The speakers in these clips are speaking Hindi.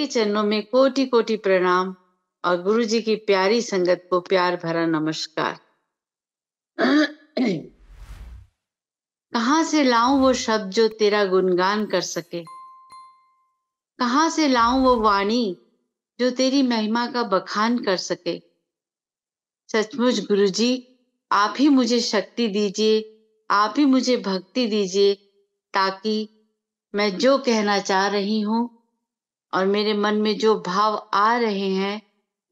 के चरणों में कोटि कोटि प्रणाम और गुरु जी की प्यारी संगत को प्यार भरा नमस्कार कहा से लाऊं वो शब्द जो तेरा गुणगान कर सके कहा से लाऊं वो वाणी जो तेरी महिमा का बखान कर सके सचमुच गुरु जी आप ही मुझे शक्ति दीजिए आप ही मुझे भक्ति दीजिए ताकि मैं जो कहना चाह रही हूं और मेरे मन में जो भाव आ रहे हैं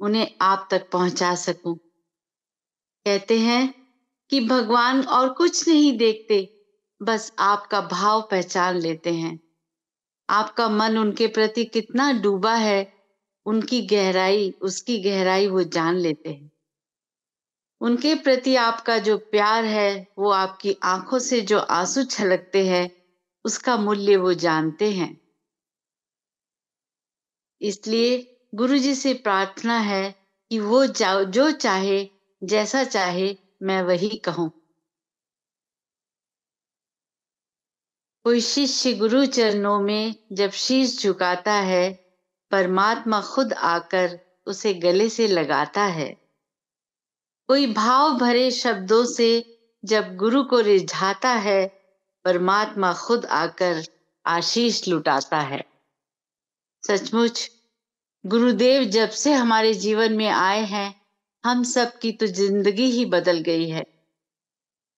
उन्हें आप तक पहुंचा सकूं। कहते हैं कि भगवान और कुछ नहीं देखते बस आपका भाव पहचान लेते हैं आपका मन उनके प्रति कितना डूबा है उनकी गहराई उसकी गहराई वो जान लेते हैं उनके प्रति आपका जो प्यार है वो आपकी आंखों से जो आंसू छलकते हैं उसका मूल्य वो जानते हैं इसलिए गुरु जी से प्रार्थना है कि वो जो चाहे जैसा चाहे मैं वही कहूं कोई शिष्य गुरु चरणों में जब शीश झुकाता है परमात्मा खुद आकर उसे गले से लगाता है कोई भाव भरे शब्दों से जब गुरु को रिझाता है परमात्मा खुद आकर आशीष लुटाता है सचमुच गुरुदेव जब से हमारे जीवन में आए हैं हम सब की तो जिंदगी ही बदल गई है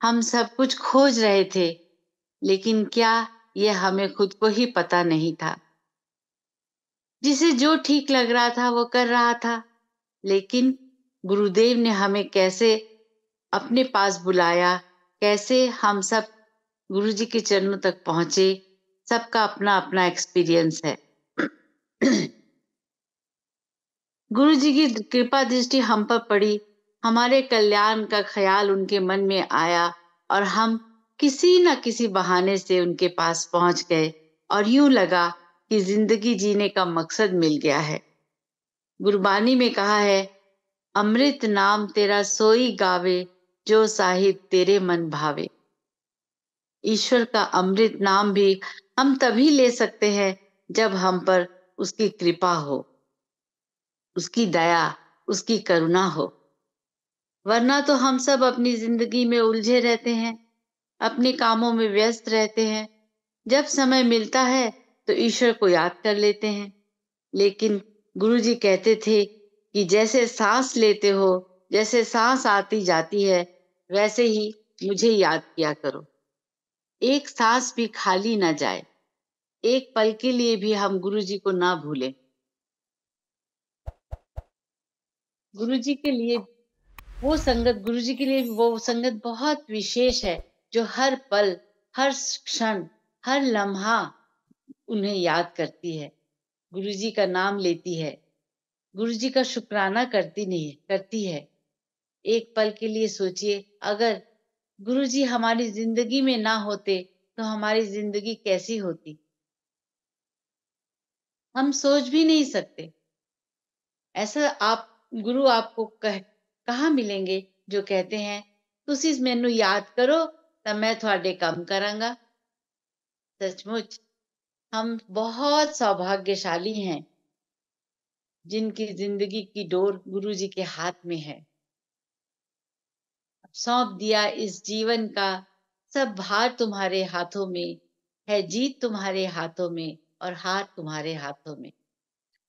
हम सब कुछ खोज रहे थे लेकिन क्या यह हमें खुद को ही पता नहीं था जिसे जो ठीक लग रहा था वो कर रहा था लेकिन गुरुदेव ने हमें कैसे अपने पास बुलाया कैसे हम सब गुरुजी के चरणों तक पहुंचे सबका अपना अपना एक्सपीरियंस है गुरु जी की कृपा दृष्टि हम पर पड़ी हमारे कल्याण का ख्याल उनके मन में आया और हम किसी न किसी बहाने से उनके पास पहुंच गए और यूं लगा कि जिंदगी जीने का मकसद मिल गया है गुरबानी में कहा है अमृत नाम तेरा सोई गावे जो साहिब तेरे मन भावे ईश्वर का अमृत नाम भी हम तभी ले सकते हैं जब हम पर उसकी कृपा हो उसकी दया उसकी करुणा हो वरना तो हम सब अपनी जिंदगी में उलझे रहते हैं अपने कामों में व्यस्त रहते हैं जब समय मिलता है तो ईश्वर को याद कर लेते हैं लेकिन गुरु जी कहते थे कि जैसे सांस लेते हो जैसे सांस आती जाती है वैसे ही मुझे याद किया करो एक सांस भी खाली ना जाए एक पल के लिए भी हम गुरु जी को ना भूले गुरु जी के लिए वो संगत गुरु जी के लिए वो संगत बहुत विशेष है जो हर पल हर क्षण हर लम्हा उन्हें याद करती है गुरु जी का नाम लेती है गुरु जी का शुक्राना करती नहीं करती है एक पल के लिए सोचिए अगर गुरु जी हमारी जिंदगी में ना होते तो हमारी जिंदगी कैसी होती हम सोच भी नहीं सकते ऐसा आप गुरु आपको कह कहा मिलेंगे जो कहते हैं ਤੁਸੀਂ मेनु याद करो ਤਾਂ मैं थोड़े काम करांगा सचमुच हम बहुत सौभाग्यशाली हैं जिनकी जिंदगी की डोर गुरु जी के हाथ में है सौंप दिया इस जीवन का सब भार तुम्हारे हाथों में है जीत तुम्हारे हाथों में और हाथ तुम्हारे हाथों में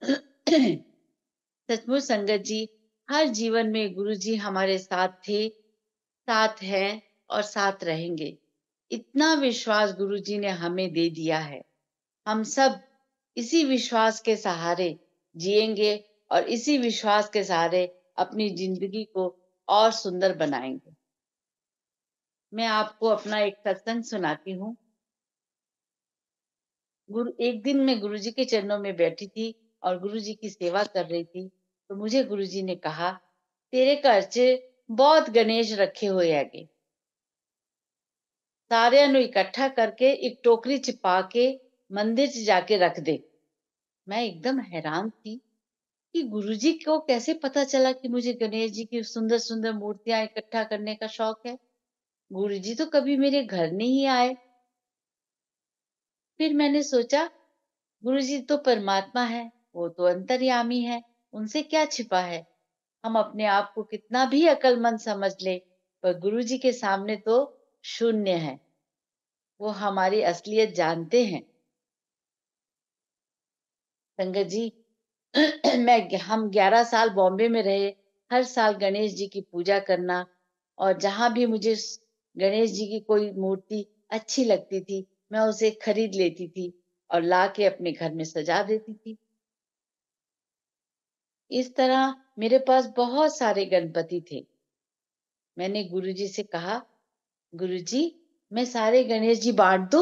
सचमुच संगत जी हर जीवन में गुरु जी हमारे साथ थे साथ हैं और साथ रहेंगे इतना विश्वास गुरु जी ने हमें दे दिया है हम सब इसी विश्वास के सहारे जिएंगे और इसी विश्वास के सहारे अपनी जिंदगी को और सुंदर बनाएंगे मैं आपको अपना एक सत्संग सुनाती हूँ गुरु एक दिन मैं गुरु जी के चरणों में बैठी थी और गुरु जी की सेवा कर रही थी तो मुझे गुरु जी ने कहा तेरे घर च बहुत गणेश रखे हुए है सारिया इकट्ठा करके एक टोकरी च पा के मंदिर च जाके रख दे मैं एकदम हैरान थी कि गुरु जी को कैसे पता चला कि मुझे गणेश जी की सुंदर सुंदर मूर्तियां इकट्ठा करने का शौक है गुरु जी तो कभी मेरे घर नहीं आए फिर मैंने सोचा गुरुजी तो परमात्मा है वो तो अंतर्यामी है उनसे क्या छिपा है हम अपने आप को कितना भी अकलमंद समझ ले पर गुरुजी के सामने तो शून्य है वो हमारी असलियत जानते हैं संगत जी मैं हम ग्यारह साल बॉम्बे में रहे हर साल गणेश जी की पूजा करना और जहां भी मुझे गणेश जी की कोई मूर्ति अच्छी लगती थी मैं उसे खरीद लेती थी और ला के अपने घर में सजा देती थी इस तरह मेरे पास बहुत सारे गणपति थे मैंने गुरुजी से कहा गुरुजी मैं सारे गणेश जी बांट दू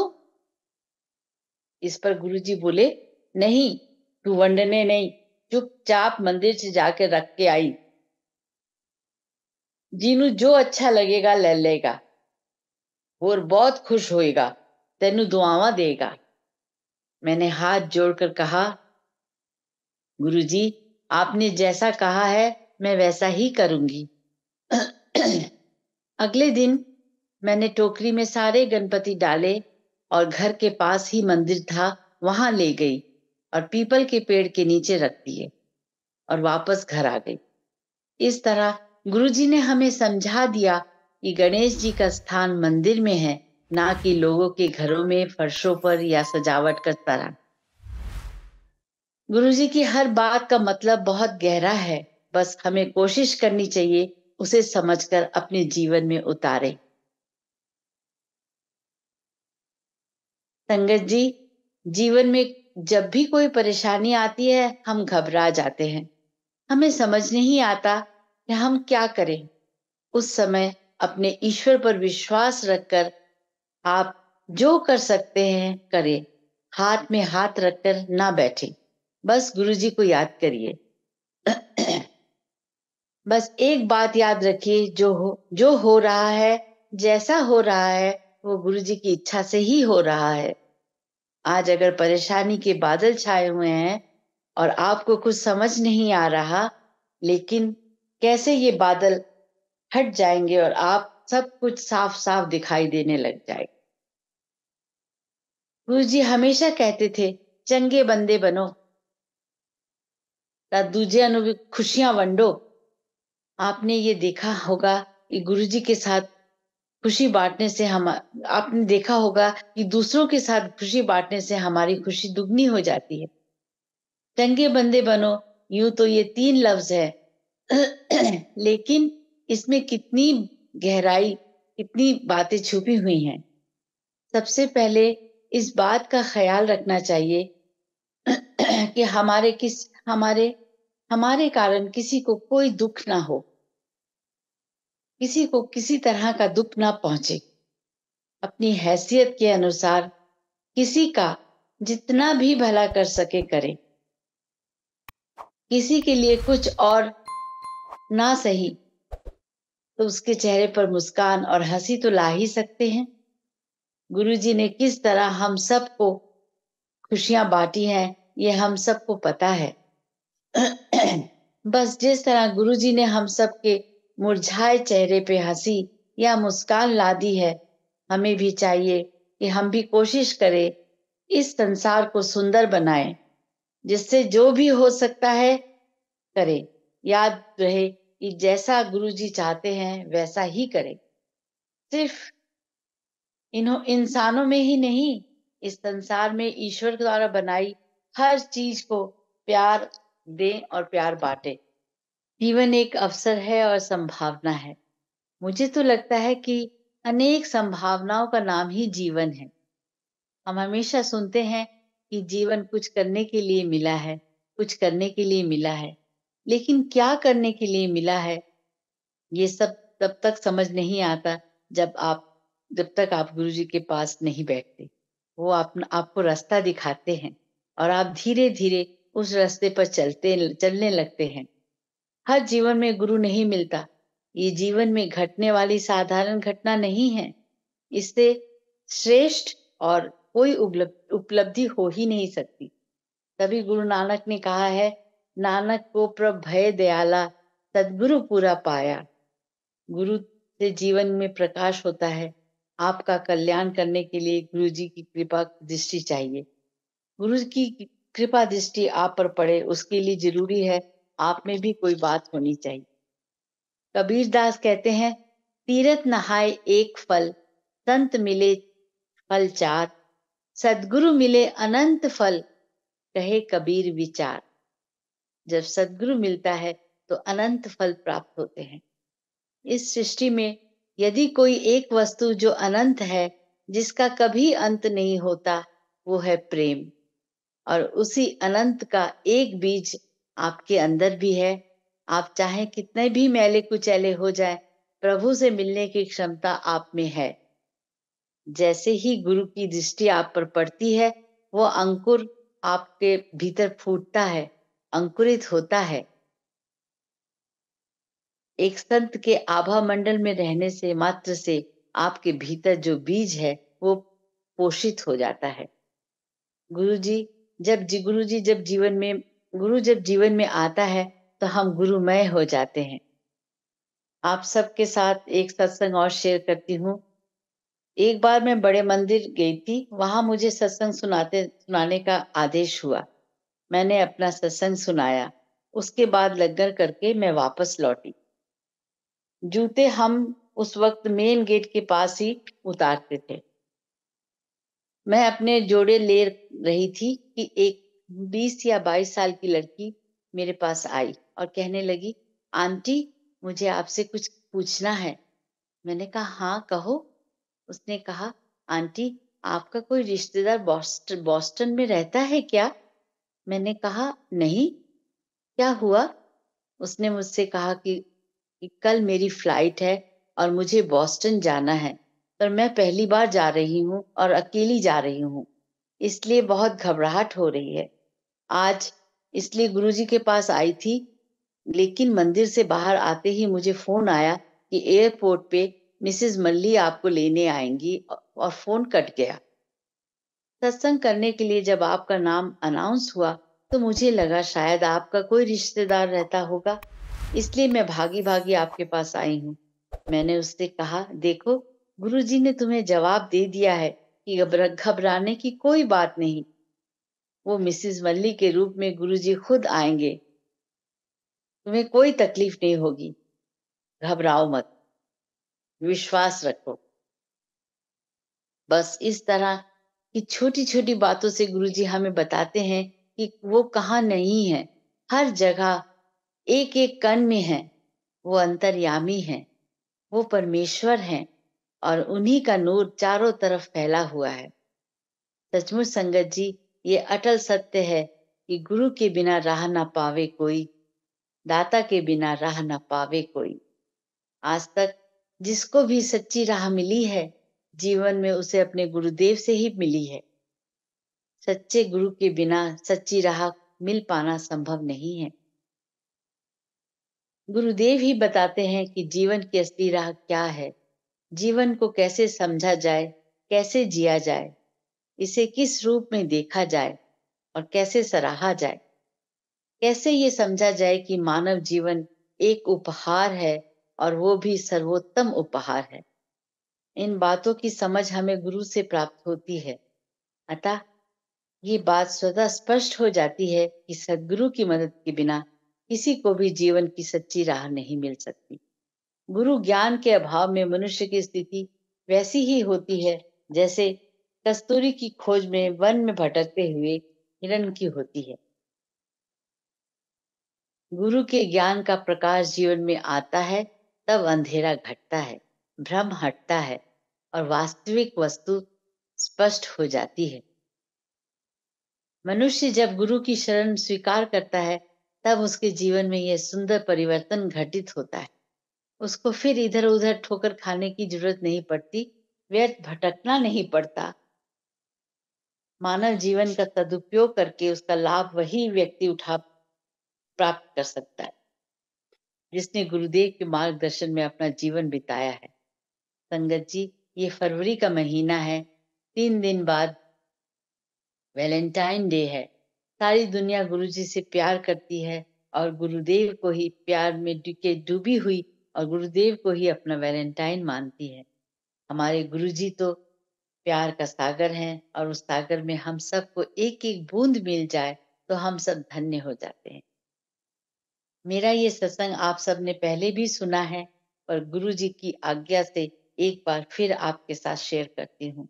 इस पर गुरुजी बोले नहीं तू वंडने नहीं चुपचाप मंदिर से जाकर रख के आई जीनू जो अच्छा लगेगा ले लेगा और बहुत खुश होएगा तेन दुआवा देगा मैंने हाथ जोड़कर कहा गुरु जी आपने जैसा कहा है मैं वैसा ही करूंगी अगले दिन मैंने टोकरी में सारे गणपति डाले और घर के पास ही मंदिर था वहां ले गई और पीपल के पेड़ के नीचे रख दिए और वापस घर आ गई इस तरह गुरुजी ने हमें समझा दिया कि गणेश जी का स्थान मंदिर में है ना कि लोगों के घरों में फर्शों पर या सजावट का तरह जी की हर बात का मतलब बहुत गहरा है बस हमें कोशिश करनी चाहिए उसे समझकर अपने जीवन में उतारे संगत जी जीवन में जब भी कोई परेशानी आती है हम घबरा जाते हैं हमें समझ नहीं आता कि हम क्या करें उस समय अपने ईश्वर पर विश्वास रखकर आप जो कर सकते हैं करें हाथ में हाथ रखकर ना बैठे बस गुरुजी को याद करिए बस एक बात याद रखिए जो हो जो हो रहा है जैसा हो रहा है वो गुरु जी की इच्छा से ही हो रहा है आज अगर परेशानी के बादल छाए हुए हैं और आपको कुछ समझ नहीं आ रहा लेकिन कैसे ये बादल हट जाएंगे और आप सब कुछ साफ साफ दिखाई देने लग जाए गुरु जी हमेशा कहते थे चंगे बंदे बनो ਤਾਂ ਦੂਜਿਆਂ ਨੂੰ खुशियां वंडो आपने ये देखा होगा कि गुरु जी के साथ खुशी बांटने से हम आपने देखा होगा कि दूसरों के साथ खुशी बांटने से हमारी खुशी दुगनी हो जाती है चंगे बंदे बनो यूं तो ये तीन लफ्ज है लेकिन इसमें कितनी गहराई कितनी बातें छुपी हुई हैं सबसे पहले इस बात का ख्याल रखना चाहिए कि हमारे किस हमारे हमारे कारण किसी को कोई दुख ना हो किसी को किसी तरह का दुख ना पहुंचे अपनी हैसियत के अनुसार किसी का जितना भी भला कर सके करें किसी के लिए कुछ और ना सही तो उसके चेहरे पर मुस्कान और हंसी तो ला ही सकते हैं गुरु जी ने किस तरह हम सबको खुशियां बांटी हैं ये हम सबको पता है बस जिस तरह जी ने हम सबके मुरझाए चेहरे पे हंसी या मुस्कान ला दी है हमें भी चाहिए कि हम भी कोशिश करें इस संसार को सुंदर बनाएं जिससे जो भी हो सकता है करें याद रहे कि जैसा गुरुजी चाहते हैं वैसा ही करें सिर्फ इन्हों इंसानों में ही नहीं इस संसार में ईश्वर द्वारा बनाई हर चीज को प्यार दें और प्यार बांटे जीवन एक अवसर है और संभावना है मुझे तो लगता है कि अनेक संभावनाओं का नाम ही जीवन है हम हमेशा सुनते हैं कि जीवन कुछ करने के लिए मिला है कुछ करने के लिए मिला है लेकिन क्या करने के लिए मिला है ये सब तब तक समझ नहीं आता जब आप जब तक आप गुरु जी के पास नहीं बैठते वो आप, आपको रास्ता दिखाते हैं और आप धीरे धीरे उस रास्ते पर चलते चलने लगते हैं हर जीवन में गुरु नहीं मिलता ये जीवन में घटने वाली साधारण घटना नहीं है इससे श्रेष्ठ और कोई उपलब्धि हो ही नहीं सकती तभी गुरु नानक ने कहा है नानक को भय दयाला सदगुरु पूरा पाया गुरु से जीवन में प्रकाश होता है आपका कल्याण करने के लिए गुरु जी की कृपा दृष्टि चाहिए गुरु की कृपा दृष्टि आप पर पड़े उसके लिए जरूरी है आप में भी कोई बात होनी चाहिए कबीर दास कहते हैं तीरथ नहाए एक फल संत मिले फल चार सदगुरु मिले अनंत फल कहे कबीर विचार जब सदगुरु मिलता है तो अनंत फल प्राप्त होते हैं इस सृष्टि में यदि कोई एक वस्तु जो अनंत है जिसका कभी अंत नहीं होता वो है प्रेम और उसी अनंत का एक बीज आपके अंदर भी है आप चाहे कितने भी मैले कुचैले हो जाए प्रभु से मिलने की क्षमता आप में है जैसे ही गुरु की दृष्टि आप पर पड़ती है वो अंकुर आपके भीतर फूटता है अंकुरित होता है एक संत के आभा मंडल में रहने से मात्र से आपके भीतर जो बीज है वो पोषित हो जाता है गुरु जी जब जी गुरु जी जब जीवन में गुरु जब जीवन में आता है तो हम गुरुमय हो जाते हैं आप सबके साथ एक सत्संग और शेयर करती हूँ एक बार मैं बड़े मंदिर गई थी वहां मुझे सत्संग सुनाते सुनाने का आदेश हुआ मैंने अपना सत्संग सुनाया उसके बाद लंगर करके मैं वापस लौटी जूते हम उस वक्त मेन गेट के पास ही उतारते थे मैं अपने जोड़े ले रही थी कि एक बीस या बाईस साल की लड़की मेरे पास आई और कहने लगी आंटी मुझे आपसे कुछ पूछना है मैंने कहा हाँ कहो उसने कहा आंटी आपका कोई रिश्तेदार बॉस्टन में रहता है क्या मैंने कहा नहीं क्या हुआ उसने मुझसे कहा कि, कि कल मेरी फ्लाइट है और मुझे बॉस्टन जाना है पर मैं पहली बार जा रही हूँ और अकेली जा रही हूँ इसलिए बहुत घबराहट हो रही है आज इसलिए गुरुजी के पास आई थी लेकिन मंदिर से बाहर आते ही मुझे फोन आया कि एयरपोर्ट पे मिसेस मल्ली आपको लेने आएंगी और फोन कट गया सत्संग करने के लिए जब आपका नाम अनाउंस हुआ तो मुझे लगा शायद आपका कोई रिश्तेदार रहता होगा इसलिए मैं भागी भागी आपके पास आई हूँ मैंने उससे कहा देखो गुरुजी ने तुम्हें जवाब दे दिया है कि घबराने की कोई बात नहीं वो मिसिस मल्ली के रूप में गुरुजी खुद आएंगे तुम्हें कोई तकलीफ नहीं होगी घबराओ मत विश्वास रखो बस इस तरह कि छोटी छोटी बातों से गुरु जी हमें बताते हैं कि वो कहाँ नहीं है हर जगह एक एक कण में है वो अंतर्यामी है वो परमेश्वर है और उन्हीं का नूर चारों तरफ फैला हुआ है सचमुच संगत जी ये अटल सत्य है कि गुरु के बिना राह ना पावे कोई दाता के बिना राह ना पावे कोई आज तक जिसको भी सच्ची राह मिली है जीवन में उसे अपने गुरुदेव से ही मिली है सच्चे गुरु के बिना सच्ची राह मिल पाना संभव नहीं है गुरुदेव ही बताते हैं कि जीवन की असली राह क्या है जीवन को कैसे समझा जाए कैसे जिया जाए इसे किस रूप में देखा जाए और कैसे सराहा जाए कैसे ये समझा जाए कि मानव जीवन एक उपहार है और वो भी सर्वोत्तम उपहार है इन बातों की समझ हमें गुरु से प्राप्त होती है अतः ये बात स्वतः स्पष्ट हो जाती है कि सदगुरु की मदद के बिना किसी को भी जीवन की सच्ची राह नहीं मिल सकती गुरु ज्ञान के अभाव में मनुष्य की स्थिति वैसी ही होती है जैसे कस्तूरी की खोज में वन में भटकते हुए हिरण की होती है गुरु के ज्ञान का प्रकाश जीवन में आता है तब अंधेरा घटता है भ्रम हटता है और वास्तविक वस्तु स्पष्ट हो जाती है मनुष्य जब गुरु की शरण स्वीकार करता है तब उसके जीवन में यह सुंदर परिवर्तन घटित होता है उसको फिर इधर उधर ठोकर खाने की जरूरत नहीं पड़ती व्यर्थ भटकना नहीं पड़ता मानव जीवन का सदुपयोग करके उसका लाभ वही व्यक्ति उठा प्राप्त कर सकता है जिसने गुरुदेव के मार्गदर्शन में अपना जीवन बिताया है संगत जी ये फरवरी का महीना है तीन दिन बाद वैलेंटाइन डे है सारी दुनिया गुरुजी से प्यार करती है और गुरुदेव को ही प्यार में डुके डूबी हुई और गुरुदेव को ही अपना वैलेंटाइन मानती है हमारे गुरुजी तो प्यार का सागर हैं और उस सागर में हम सबको एक एक बूंद मिल जाए तो हम सब धन्य हो जाते हैं मेरा ये सत्संग आप सब ने पहले भी सुना है पर गुरु जी की आज्ञा से एक बार फिर आपके साथ शेयर करती हूँ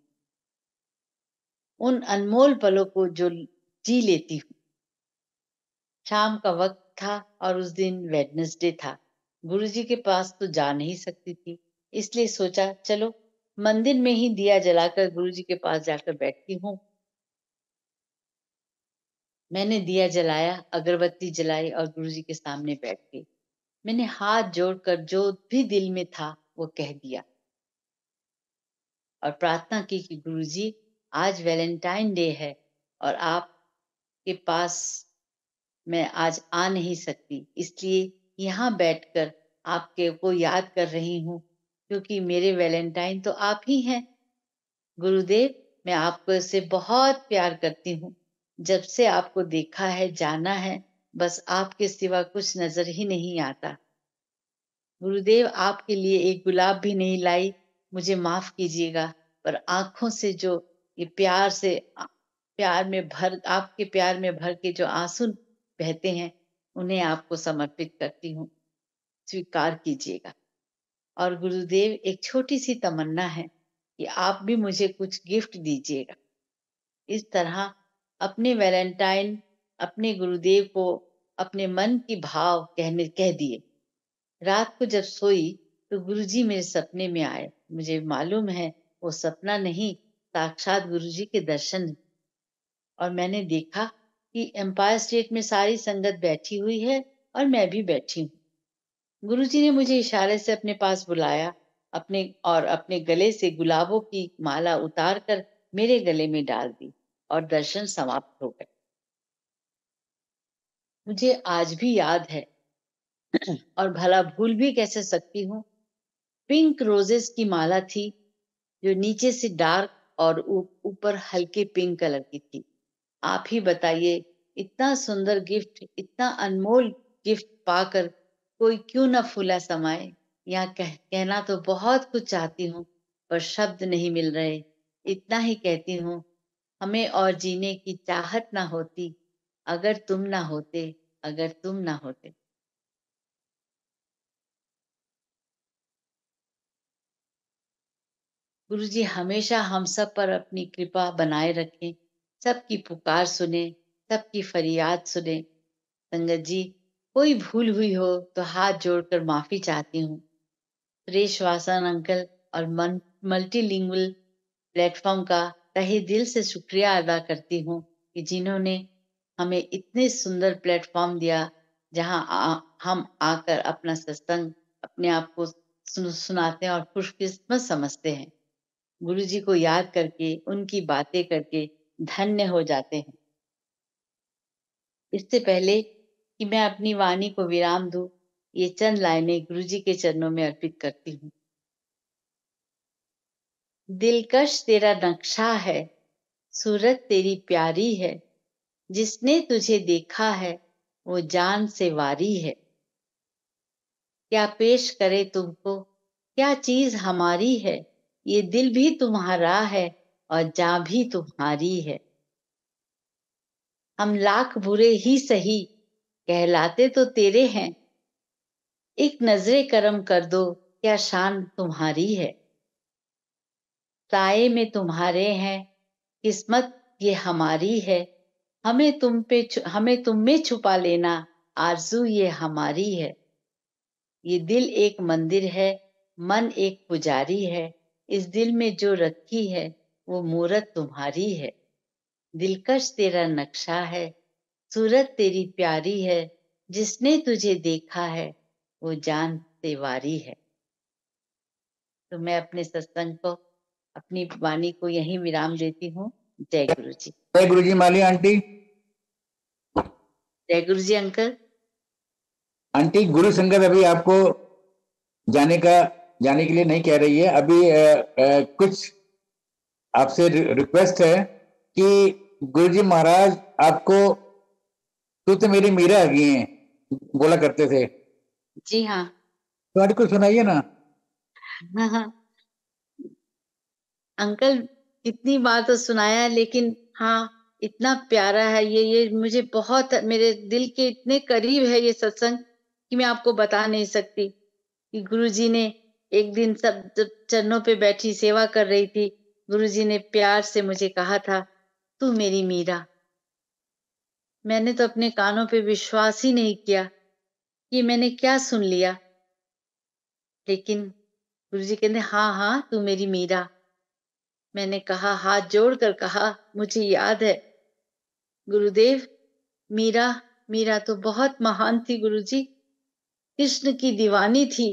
उन अनमोल पलों को जो जी लेती हूँ शाम का वक्त था और उस दिन वेडनेसडे था गुरुजी के पास तो जा नहीं सकती थी इसलिए सोचा चलो मंदिर में ही दिया जलाकर गुरुजी के पास जाकर बैठती हूँ मैंने दिया जलाया अगरबत्ती जलाई और गुरुजी के सामने बैठ गई मैंने हाथ जोड़कर जो भी दिल में था वो कह दिया और प्रार्थना की कि गुरु जी आज वैलेंटाइन डे है और आप के पास मैं आज आ नहीं सकती इसलिए यहाँ बैठकर आपके को याद कर रही हूँ क्योंकि मेरे वैलेंटाइन तो आप ही हैं गुरुदेव मैं आपको से बहुत प्यार करती हूँ जब से आपको देखा है जाना है बस आपके सिवा कुछ नजर ही नहीं आता गुरुदेव आपके लिए एक गुलाब भी नहीं लाई मुझे माफ कीजिएगा पर आंखों से जो ये प्यार से प्यार में भर आपके प्यार में भर के जो आंसू बहते हैं उन्हें आपको समर्पित करती हूँ स्वीकार कीजिएगा और गुरुदेव एक छोटी सी तमन्ना है कि आप भी मुझे कुछ गिफ्ट दीजिएगा इस तरह अपने वैलेंटाइन अपने गुरुदेव को अपने मन की भाव कहने कह दिए रात को जब सोई तो गुरु जी मेरे सपने में आए मुझे मालूम है वो सपना नहीं साक्षात गुरु जी के दर्शन और मैंने देखा कि एम्पायर स्टेट में सारी संगत बैठी हुई है और मैं भी बैठी हूँ गुरु जी ने मुझे इशारे से अपने पास बुलाया अपने और अपने गले से गुलाबों की माला उतार कर मेरे गले में डाल दी और दर्शन समाप्त हो गए मुझे आज भी याद है और भला भूल भी कैसे सकती हूँ पिंक रोजेस की माला थी जो नीचे से डार्क और ऊपर हल्के पिंक कलर की थी आप ही बताइए इतना सुंदर गिफ्ट इतना अनमोल गिफ्ट पाकर कोई क्यों ना फूला समाए यहाँ कह, कहना तो बहुत कुछ चाहती हूँ पर शब्द नहीं मिल रहे इतना ही कहती हूँ हमें और जीने की चाहत ना होती अगर तुम ना होते अगर तुम ना होते गुरु जी हमेशा हम सब पर अपनी कृपा बनाए रखें सबकी पुकार सुने सबकी फरियाद सुने संगत जी कोई भूल हुई हो तो हाथ जोड़कर माफी चाहती हूँ सुरेश वासन अंकल और मन मल्टीलिंगुअल प्लेटफॉर्म का तहे दिल से शुक्रिया अदा करती हूँ कि जिन्होंने हमें इतने सुंदर प्लेटफॉर्म दिया जहाँ हम आकर अपना सत्संग अपने आप को सुनाते हैं और खुशकिस्मत समझते हैं गुरु जी को याद करके उनकी बातें करके धन्य हो जाते हैं इससे पहले कि मैं अपनी वाणी को विराम दू ये चंद लाइनें गुरु जी के चरणों में अर्पित करती हूँ दिलकश तेरा नक्शा है सूरत तेरी प्यारी है जिसने तुझे देखा है वो जान से वारी है क्या पेश करे तुमको क्या चीज हमारी है ये दिल भी तुम्हारा है और जा भी तुम्हारी है हम लाख बुरे ही सही कहलाते तो तेरे हैं एक नजरे करम कर दो क्या शान तुम्हारी है साए में तुम्हारे हैं किस्मत ये हमारी है हमें तुम पे हमें तुम में छुपा लेना आरजू ये हमारी है ये दिल एक मंदिर है मन एक पुजारी है इस दिल में जो रखी है वो मूरत तुम्हारी है दिलकश तेरा नक्शा है सूरत तेरी प्यारी है जिसने तुझे देखा है वो जान तेवारी है तो मैं अपने सत्संग को अपनी वाणी को यही विराम देती हूँ जय गुरु जी जय गुरु जी माली आंटी जय गुरु जी अंकल आंटी गुरु संगत अभी आपको जाने का जाने के लिए नहीं कह रही है अभी आ, आ, कुछ आपसे रिक्वेस्ट है कि गुरुजी महाराज आपको तू तो मेरी मीरा आ गई है बोला करते थे जी हाँ तुम्हारी कुछ सुनाइए ना हाँ अंकल इतनी बार तो सुनाया लेकिन हाँ इतना प्यारा है ये ये मुझे बहुत मेरे दिल के इतने करीब है ये सत्संग कि मैं आपको बता नहीं सकती कि गुरुजी ने एक दिन सब जब चरणों पे बैठी सेवा कर रही थी गुरु जी ने प्यार से मुझे कहा था तू मेरी मीरा मैंने तो अपने कानों पे विश्वास ही नहीं किया कि मैंने क्या सुन लिया लेकिन गुरु जी कहते हाँ हाँ तू मेरी मीरा मैंने कहा हाथ जोड़कर कहा मुझे याद है गुरुदेव मीरा मीरा तो बहुत महान थी गुरु जी कृष्ण की दीवानी थी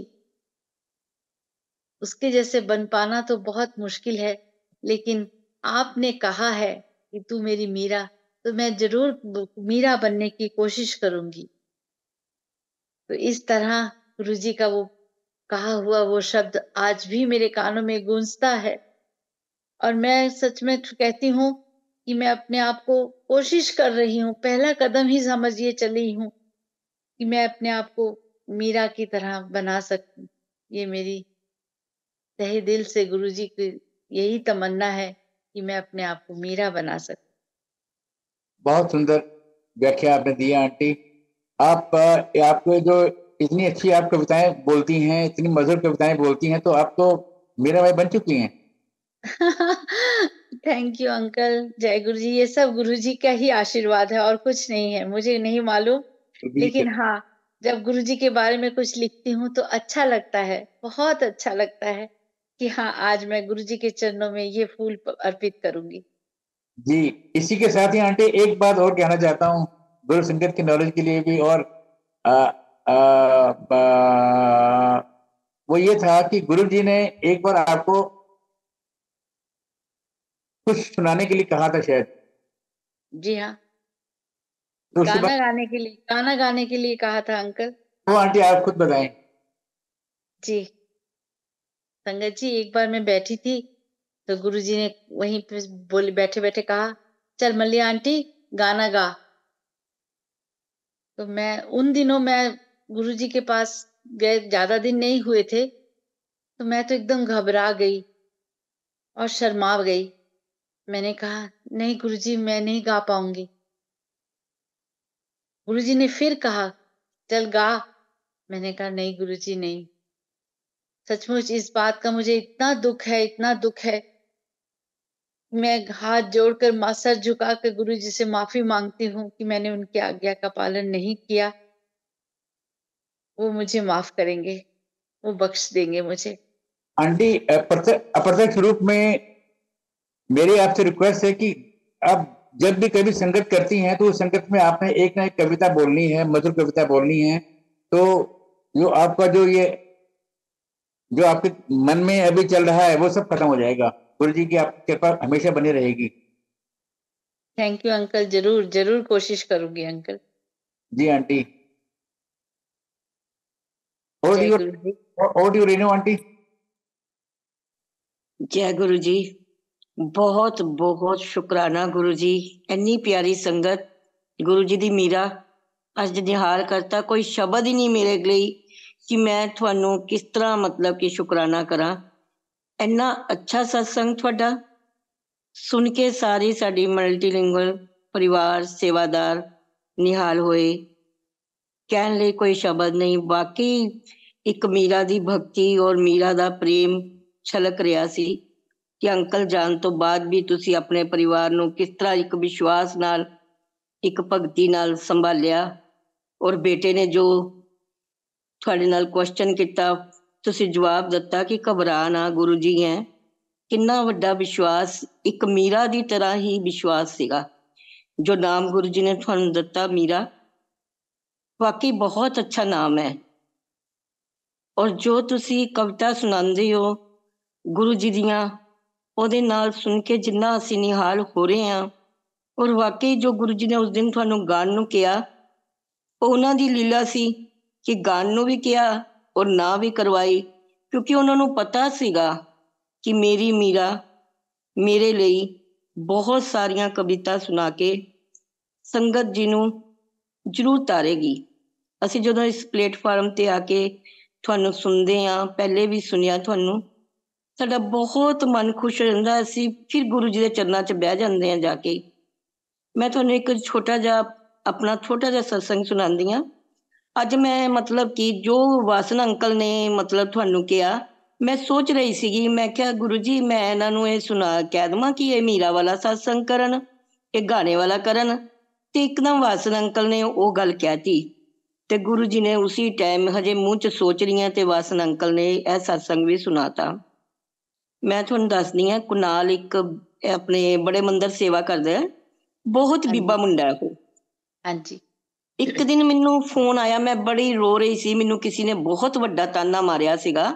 उसके जैसे बन पाना तो बहुत मुश्किल है लेकिन आपने कहा है कि तू मेरी मीरा तो मैं जरूर मीरा बनने की कोशिश करूंगी तो इस तरह गुरु जी का वो कहा हुआ वो शब्द आज भी मेरे कानों में गूंजता है और मैं सच में तो कहती हूँ कि मैं अपने आप को कोशिश कर रही हूँ पहला कदम ही समझिए चली हूँ कि मैं अपने आप को मीरा की तरह बना सकती ये मेरी तहे दिल से गुरु जी की यही तमन्ना है कि मैं अपने आप को मीरा बना सकू बहुत सुंदर व्याख्या आपने दिया आंटी आप आपको जो इतनी अच्छी आप कविताएं बोलती हैं इतनी मधुर कविताएं बोलती हैं तो आप तो मीरा भाई बन चुकी हैं थैंक यू अंकल जय गुरु जी ये सब गुरु जी का ही आशीर्वाद है और कुछ नहीं है मुझे नहीं मालूम लेकिन हाँ जब गुरु जी के बारे में कुछ लिखती हूँ तो अच्छा लगता है बहुत अच्छा लगता है कि हाँ आज मैं गुरु जी के चरणों में ये फूल अर्पित करूंगी जी इसी के साथ ही आंटी एक बात और कहना चाहता हूँ गुरु संगत के नॉलेज के लिए भी और आ, आ, आ, वो ये था कि गुरु जी ने एक बार आपको कुछ सुनाने के लिए कहा था शायद जी हाँ तो गाना गाने के लिए गाना गाने के लिए कहा था अंकल वो तो आंटी आप खुद बताएं जी संगत जी एक बार मैं बैठी थी तो गुरु जी ने वहीं पे बोले बैठे बैठे कहा चल मल्लिया आंटी गाना गा तो मैं उन दिनों मैं गुरु जी के पास गए ज्यादा दिन नहीं हुए थे तो मैं तो एकदम घबरा गई और शर्मा गई मैंने कहा नहीं गुरु जी मैं नहीं गा पाऊंगी गुरु जी ने फिर कहा चल गा मैंने कहा नहीं गुरु जी नहीं सचमुच इस बात का मुझे इतना दुख है इतना दुख है मैं हाथ जोड़कर सर झुकाकर गुरु जी से माफी मांगती हूँ कि मैंने उनकी आज्ञा का पालन नहीं किया वो मुझे माफ करेंगे वो बख्श देंगे मुझे आंटी अप्रत्यक्ष रूप में मेरी आपसे रिक्वेस्ट है कि आप जब भी कभी संगत करती हैं तो उस संगत में आपने एक ना एक कविता बोलनी है मधुर कविता बोलनी है तो जो आपका जो ये जो आपके मन में अभी चल रहा है वो सब खत्म हो जाएगा गुरु जी की आपकी कृपा हमेशा बनी रहेगी थैंक यू अंकल जरूर जरूर कोशिश करूंगी अंकल जी आंटी ऑडियो यू रेनू आंटी जय गुरु जी बहुत बहुत शुक्राना गुरु जी इन्नी प्यारी संगत गुरु जी दी मीरा अज निहार करता कोई शब्द ही नहीं मेरे लिए ਕਿ ਮੈਂ ਤੁਹਾਨੂੰ ਕਿਸ ਤਰ੍ਹਾਂ ਮਤਲਬ ਕਿ ਸ਼ੁਕਰਾਨਾ ਕਰਾਂ ਇੰਨਾ ਅੱਛਾ satsang ਤੁਹਾਡਾ ਸੁਣ ਕੇ ਸਾਰੀ ਸਾਡੀ ਮਲਟੀਲਿੰਗੁਅਲ ਪਰਿਵਾਰ ਸੇਵਾਦਾਰ ਨਿਹਾਲ ਹੋਏ ਕਹਿਣ ਲਈ ਕੋਈ ਸ਼ਬਦ ਨਹੀਂ ਬਾਕੀ ਇੱਕ ਮੀਰਾ ਦੀ ਭਗਤੀ ਔਰ ਮੀਰਾ ਦਾ ਪ੍ਰੇਮ ਛਲਕ ਰਿਹਾ ਸੀ ਕਿ ਅੰਕਲ ਜਾਣ ਤੋਂ ਬਾਅਦ ਵੀ ਤੁਸੀਂ ਆਪਣੇ ਪਰਿਵਾਰ ਨੂੰ ਕਿਸ ਤਰ੍ਹਾਂ ਇੱਕ ਵਿਸ਼ਵਾਸ ਨਾਲ ਇੱਕ ਭਗਤੀ ਨਾਲ ਸੰਭਾਲਿਆ ਔਰ ਬੇਟੇ ਨੇ ਜੋ ਤੁਹਾਡੇ ਨਾਲ ਕੁਐਸਚਨ ਕੀਤਾ ਤੁਸੀਂ ਜਵਾਬ ਦਿੱਤਾ ਕਿ ਘਬਰਾ ਨਾ ਗੁਰੂ ਜੀ ਹੈ ਕਿੰਨਾ ਵੱਡਾ ਵਿਸ਼ਵਾਸ ਇੱਕ ਮੀਰਾ ਦੀ ਤਰ੍ਹਾਂ ਹੀ ਵਿਸ਼ਵਾਸ ਸੀਗਾ ਜੋ ਨਾਮ ਗੁਰੂ ਜੀ ਨੇ ਤੁਹਾਨੂੰ ਦਿੱਤਾ ਮੀਰਾ ਵਾਕਈ ਬਹੁਤ ਅੱਛਾ ਨਾਮ ਹੈ ਔਰ ਜੋ ਤੁਸੀਂ ਕਵਿਤਾ ਸੁਣਾਉਂਦੇ ਹੋ ਗੁਰੂ ਜੀ ਦੀਆਂ ਉਹਦੇ ਨਾਲ ਸੁਣ ਕੇ ਜਿੰਨਾ ਅਸੀਂ ਨਿਹਾਲ ਹੋ ਰਹੇ ਹਾਂ ਔਰ ਵਾਕਈ ਜੋ ਗੁਰੂ ਜੀ ਨੇ ਉਸ ਦਿਨ ਤੁਹਾਨੂੰ ਗਾਣ ਨੂੰ ਕਿਹਾ ਉਹਨਾਂ ਦੀ ਲੀਲਾ ਸੀ ਕਿ ਗਾਣ ਨੂੰ ਵੀ ਕਿਹਾ ਔਰ ਨਾ ਵੀ ਕਰਵਾਈ ਕਿਉਂਕਿ ਉਹਨਾਂ ਨੂੰ ਪਤਾ ਸੀਗਾ ਕਿ ਮੇਰੀ ਮੀਰਾ ਮੇਰੇ ਲਈ ਬਹੁਤ ਸਾਰੀਆਂ ਕਵਿਤਾ ਸੁਣਾ ਕੇ ਸੰਗਤ ਜੀ ਨੂੰ ਜ਼ਰੂਰ ਤਾਰੇਗੀ ਅਸੀਂ ਜਦੋਂ ਇਸ ਪਲੇਟਫਾਰਮ ਤੇ ਆ ਕੇ ਤੁਹਾਨੂੰ ਸੁਣਦੇ ਆ ਪਹਿਲੇ ਵੀ ਸੁਣਿਆ ਤੁਹਾਨੂੰ ਸਾਡਾ ਬਹੁਤ ਮਨ ਖੁਸ਼ ਹੋ ਜਾਂਦਾ ਅਸੀਂ ਫਿਰ ਗੁਰੂ ਜੀ ਦੇ ਚਰਨਾਂ 'ਚ ਬਹਿ ਜਾਂਦੇ ਆ ਜਾ ਕੇ ਮੈਂ ਤੁਹਾਨੂੰ ਇੱਕ ਛੋਟਾ ਜਿਹਾ ਆਪਣਾ ਛੋਟਾ ਜਿਹਾ ਸਤਸੰਗ ਸੁਣਾਉਂਦੀ ਆ ਅੱਜ ਮੈਂ ਮਤਲਬ ਕਿ ਜੋ ਵਾਸਨ ਅੰਕਲ ਨੇ ਮਤਲਬ ਤੁਹਾਨੂੰ ਕਿਹਾ ਮੈਂ ਸੋਚ ਰਹੀ ਸੀਗੀ ਮੈਂ ਕਿਹਾ ਗੁਰੂ ਜੀ ਮੈਂ ਇਹਨਾਂ ਨੂੰ ਇਹ ਸੁਣਾ ਕਹਿ ਦਵਾਂ ਕਿ ਇਹ ਮੀਰਾ ਵਾਲਾ satsang ਕਰਨ ਇਹ ਗਾਣੇ ਵਾਲਾ ਕਰਨ ਤੇ ਇੱਕਦਮ ਵਾਸਨ ਅੰਕਲ ਨੇ ਉਹ ਗੱਲ ਕਹਿਤੀ ਤੇ ਗੁਰੂ ਜੀ ਨੇ ਉਸੇ ਟਾਈਮ ਹਜੇ ਮੂੰਹ 'ਚ ਸੋਚ ਰਹੀਆਂ ਤੇ ਵਾਸਨ ਅੰਕਲ ਨੇ ਇਹ satsang ਵੀ ਸੁਣਾਤਾ ਮੈਂ ਤੁਹਾਨੂੰ ਦੱਸਦੀ ਹਾਂ ਕੁਨਾਲ ਇੱਕ ਆਪਣੇ ਬੜੇ ਮੰਦਰ ਸੇਵਾ ਕਰਦਾ ਹੈ ਬਹੁਤ ਬੀਬਾ ਮੁੰਡਾ ਹੈ ਉਹ ਹਾਂਜੀ ਇੱਕ ਦਿਨ ਮੈਨੂੰ ਫੋਨ ਆਇਆ ਮੈਂ ਬੜੀ ਰੋ ਰਹੀ ਸੀ ਮੈਨੂੰ ਕਿਸੇ ਨੇ ਬਹੁਤ ਵੱਡਾ ਤਾਨਾ ਮਾਰਿਆ ਸੀਗਾ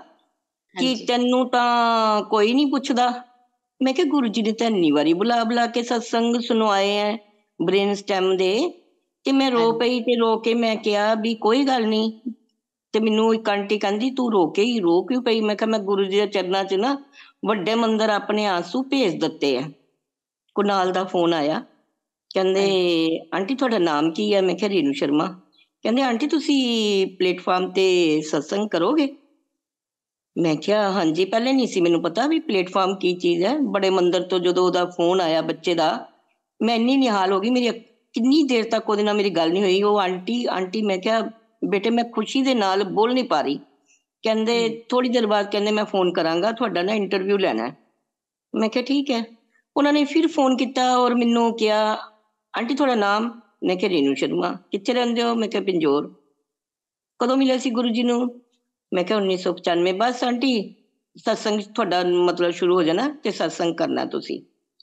ਕਿ ਤੈਨੂੰ ਤਾਂ ਕੋਈ ਨਹੀਂ ਪੁੱਛਦਾ ਮੈਂ ਕਿਹਾ ਗੁਰੂ ਜੀ ਨੇ ਤਾਂ ਇੰਨੀ ਵਾਰੀ ਬੁਲਾ ਬੁਲਾ ਕੇ ਸਤਸੰਗ ਸੁਣਵਾਏ ਐ ਬ੍ਰੇਨ ਸਟੈਮ ਦੇ ਤੇ ਮੈਂ ਰੋ ਪਈ ਤੇ ਰੋ ਕੇ ਮੈਂ ਕਿਹਾ ਵੀ ਕੋਈ ਗੱਲ ਨਹੀਂ ਤੇ ਮੈਨੂੰ ਇੱਕ ਆਂਟੀ ਕਹਿੰਦੀ ਤੂੰ ਰੋ ਕੇ ਹੀ ਰੋ ਕਿਉਂ ਪਈ ਮੈਂ ਕਿਹਾ ਮੈਂ ਗੁਰੂ ਜੀ ਦੇ ਚਰਨਾਂ 'ਚ ਨਾ ਵੱਡੇ ਮੰਦਰ ਆਪਣੇ ਆਂਸੂ ਭੇਜ ਦਿੱਤੇ ਐ ਕੁਨਾਲ ਦਾ ਫੋਨ ਆਇਆ ਕਹਿੰਦੇ ਆਂਟੀ ਤੁਹਾਡਾ ਨਾਮ ਕੀ ਹੈ ਮੈਂ ਕਿਹਾ ਰੀਨੂ ਸ਼ਰਮਾ ਕਹਿੰਦੇ ਆਂਟੀ ਤੁਸੀਂ ਪਲੇਟਫਾਰਮ ਤੇ ਸਤਸੰਗ ਕਰੋਗੇ ਮੈਂ ਕਿਹਾ ਹਾਂਜੀ ਪਹਿਲੇ ਨਹੀਂ ਸੀ ਮੈਨੂੰ ਪਤਾ ਵੀ ਪਲੇਟਫਾਰਮ ਕੀ ਚੀਜ਼ ਹੈ ਬੜੇ ਮੰਦਰ ਤੋਂ ਜਦੋਂ ਉਹਦਾ ਫੋਨ ਆਇਆ ਬੱਚੇ ਦਾ ਮੈਂ ਇੰਨੀ ਨਿਹਾਲ ਹੋ ਗਈ ਮੇਰੀ ਕਿੰਨੀ ਦੇਰ ਤੱਕ ਉਹਦੇ ਨਾਲ ਮੇਰੀ ਗੱਲ ਨਹੀਂ ਹੋਈ ਉਹ ਆਂਟੀ ਆਂਟੀ ਮੈਂ ਕਿਹਾ ਬੇਟੇ ਮੈਂ ਖੁਸ਼ੀ ਦੇ ਨਾਲ ਬੋਲ ਨਹੀਂ ਪਾ ਰਹੀ ਕਹਿੰਦੇ ਥੋੜੀ ਦੇਰ ਬਾਅਦ ਕਹਿੰਦੇ ਮੈਂ ਫੋਨ ਕਰਾਂਗਾ ਤੁਹਾਡਾ ਨਾ ਇੰਟਰਵਿਊ ਲੈਣਾ ਹੈ ਮੈਂ ਕਿਹਾ ਠੀਕ ਹੈ ਉਹਨਾਂ ਨੇ ਫਿਰ ਫੋਨ ਕੀਤਾ ਔਰ ਮੈਨੂੰ ਕਿਹਾ ਆਂਟੀ ਤੁਹਾਡਾ ਨਾਮ ਮੈਂ ਕਿਹਾ ਰੀਨੂ ਸ਼ਰਮਾ ਕਿੱਥੇ ਰਹਿੰਦੇ ਹੋ ਮੈਂ ਕਿਹਾ ਪਿੰਜੋਰ ਕਦੋਂ ਮਿਲੇ ਸੀ ਗੁਰੂ ਜੀ ਨੂੰ ਮੈਂ ਕਿਹਾ 1995 ਬਸ ਆਂਟੀ ਸਤਸੰਗ ਤੁਹਾਡਾ ਮਤਲਬ ਸ਼ੁਰੂ ਹੋ ਜਾਣਾ ਤੇ ਸਤਸੰਗ ਕਰਨਾ ਤੁਸੀਂ